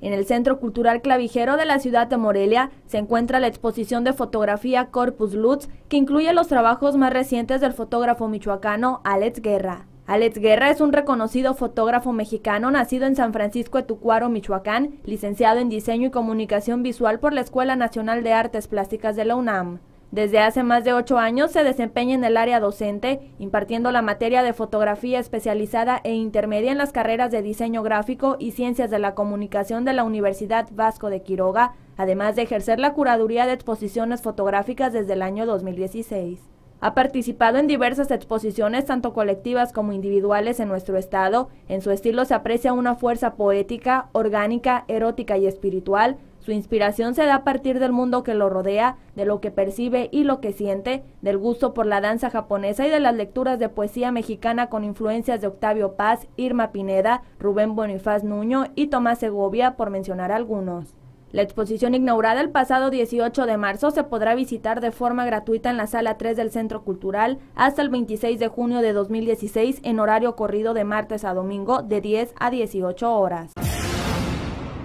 En el Centro Cultural Clavijero de la ciudad de Morelia se encuentra la exposición de fotografía Corpus Lutz, que incluye los trabajos más recientes del fotógrafo michoacano Alex Guerra. Alex Guerra es un reconocido fotógrafo mexicano nacido en San Francisco de Tucuaro, Michoacán, licenciado en Diseño y Comunicación Visual por la Escuela Nacional de Artes Plásticas de la UNAM. Desde hace más de ocho años se desempeña en el área docente, impartiendo la materia de fotografía especializada e intermedia en las carreras de diseño gráfico y ciencias de la comunicación de la Universidad Vasco de Quiroga, además de ejercer la curaduría de exposiciones fotográficas desde el año 2016. Ha participado en diversas exposiciones, tanto colectivas como individuales, en nuestro estado. En su estilo se aprecia una fuerza poética, orgánica, erótica y espiritual, su inspiración se da a partir del mundo que lo rodea, de lo que percibe y lo que siente, del gusto por la danza japonesa y de las lecturas de poesía mexicana con influencias de Octavio Paz, Irma Pineda, Rubén Bonifaz Nuño y Tomás Segovia, por mencionar algunos. La exposición inaugurada el pasado 18 de marzo se podrá visitar de forma gratuita en la sala 3 del Centro Cultural hasta el 26 de junio de 2016 en horario corrido de martes a domingo de 10 a 18 horas.